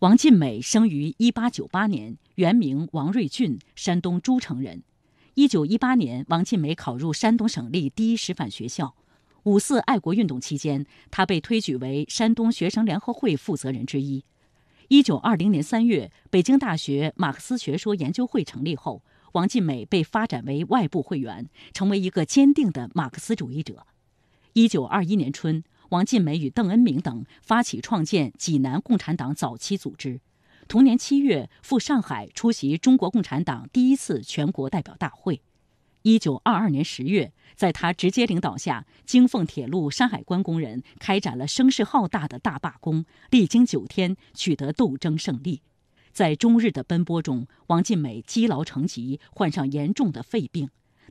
王尽美生于一八九八年，原名王瑞俊，山东诸城人。一九一八年，王尽美考入山东省立第一师范学校。五四爱国运动期间，他被推举为山东学生联合会负责人之一。一九二零年三月，北京大学马克思学说研究会成立后，王尽美被发展为外部会员，成为一个坚定的马克思主义者。一九二一年春。王尽美与邓恩铭等发起创建济南共产党早期组织。同年七月，赴上海出席中国共产党第一次全国代表大会。一九二二年十月，在他直接领导下，京奉铁路山海关工人开展了声势浩大的大罢工，历经九天，取得斗争胜利。在中日的奔波中，王尽美积劳成疾，患上严重的肺病。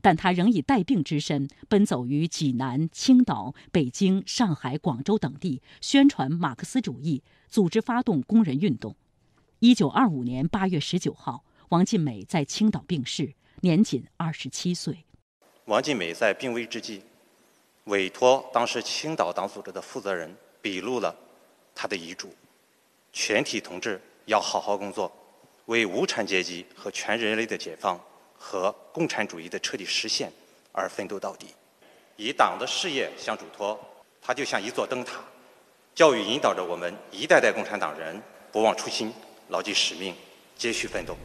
但他仍以带病之身奔走于济南、青岛、北京、上海、广州等地，宣传马克思主义，组织发动工人运动。一九二五年八月十九号，王尽美在青岛病逝，年仅二十七岁。王尽美在病危之际，委托当时青岛党组织的负责人笔录了他的遗嘱：“全体同志要好好工作，为无产阶级和全人类的解放。”和共产主义的彻底实现而奋斗到底，以党的事业相嘱托，它就像一座灯塔，教育引导着我们一代代共产党人不忘初心，牢记使命，接续奋斗。